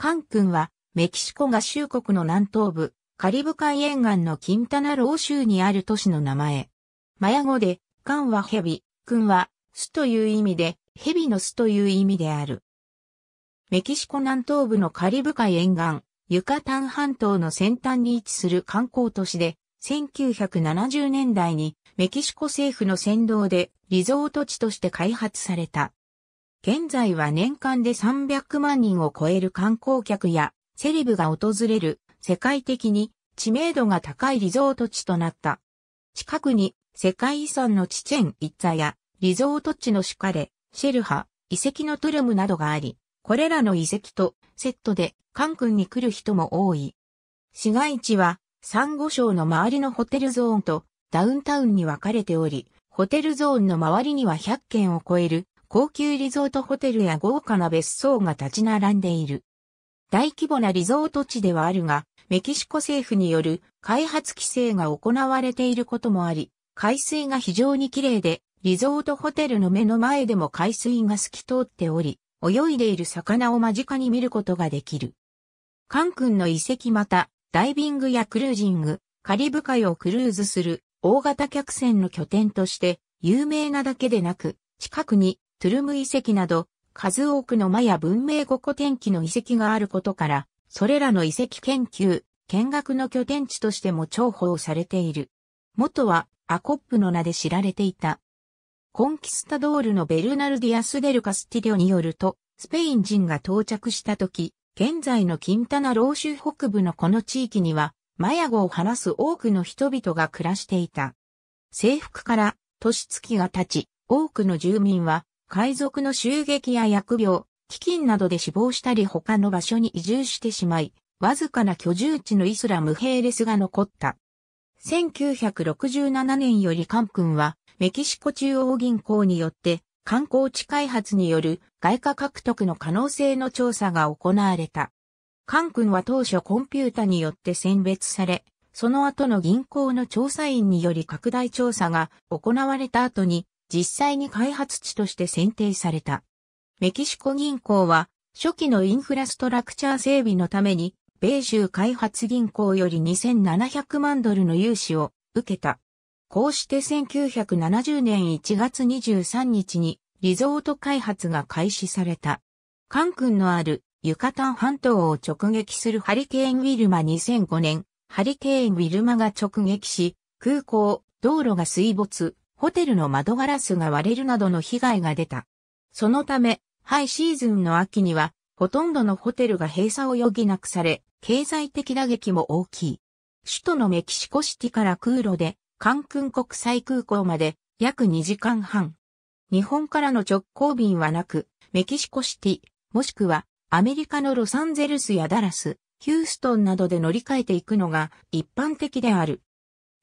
カン君は、メキシコ合衆国の南東部、カリブ海沿岸のキンタナロー州にある都市の名前。マヤ語で、カンは蛇、君は、巣という意味で、蛇の巣という意味である。メキシコ南東部のカリブ海沿岸、ユカタン半島の先端に位置する観光都市で、1970年代にメキシコ政府の先導でリゾート地として開発された。現在は年間で300万人を超える観光客やセレブが訪れる世界的に知名度が高いリゾート地となった。近くに世界遺産のチチェンイツァやリゾート地のシュカレ、シェルハ、遺跡のトゥルムなどがあり、これらの遺跡とセットでカンクンに来る人も多い。市街地はサンゴ礁の周りのホテルゾーンとダウンタウンに分かれており、ホテルゾーンの周りには100軒を超える高級リゾートホテルや豪華な別荘が立ち並んでいる。大規模なリゾート地ではあるが、メキシコ政府による開発規制が行われていることもあり、海水が非常に綺麗で、リゾートホテルの目の前でも海水が透き通っており、泳いでいる魚を間近に見ることができる。カン君の遺跡また、ダイビングやクルージング、カリブ海をクルーズする大型客船の拠点として有名なだけでなく、近くにトゥルム遺跡など、数多くのマヤ文明五古天気の遺跡があることから、それらの遺跡研究、見学の拠点地としても重宝されている。元はアコップの名で知られていた。コンキスタドールのベルナルディアス・デル・カスティリオによると、スペイン人が到着した時、現在のキンタナ老州北部のこの地域には、マヤ語を話す多くの人々が暮らしていた。征服から年月が経ち、多くの住民は海賊の襲撃や疫病、飢饉などで死亡したり他の場所に移住してしまい、わずかな居住地のイスラムヘイレスが残った。1967年よりカン君はメキシコ中央銀行によって観光地開発による外貨獲得の可能性の調査が行われた。カン君は当初コンピュータによって選別され、その後の銀行の調査員により拡大調査が行われた後に実際に開発地として選定された。メキシコ銀行は、初期のインフラストラクチャー整備のために、米州開発銀行より2700万ドルの融資を受けた。こうして1970年1月23日にリゾート開発が開始された。カン君のあるユカタン半島を直撃するハリケーンウィルマ2005年、ハリケーンウィルマが直撃し、空港、道路が水没、ホテルの窓ガラスが割れるなどの被害が出た。そのため、ハイシーズンの秋には、ほとんどのホテルが閉鎖を余儀なくされ、経済的打撃も大きい。首都のメキシコシティから空路で、カンクン国際空港まで約2時間半。日本からの直行便はなく、メキシコシティ、もしくはアメリカのロサンゼルスやダラス、ヒューストンなどで乗り換えていくのが一般的である。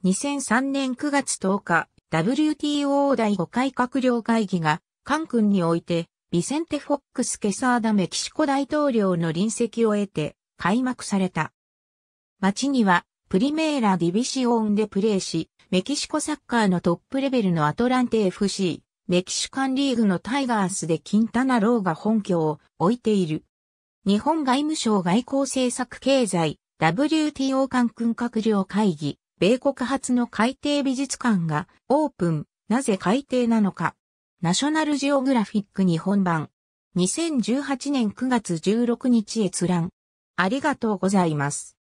2003年9月10日、WTO 第5回閣僚会議が、カン君において、ビセンテ・フォックス・ケサーダ・メキシコ大統領の臨席を得て、開幕された。街には、プリメーラ・ディビシオンでプレーし、メキシコサッカーのトップレベルのアトランテ FC、メキシカンリーグのタイガースでキンタナローが本拠を置いている。日本外務省外交政策経済 WTO 関君閣僚会議米国発の海底美術館がオープン。なぜ海底なのか。ナショナルジオグラフィック日本版。2018年9月16日閲覧。ありがとうございます。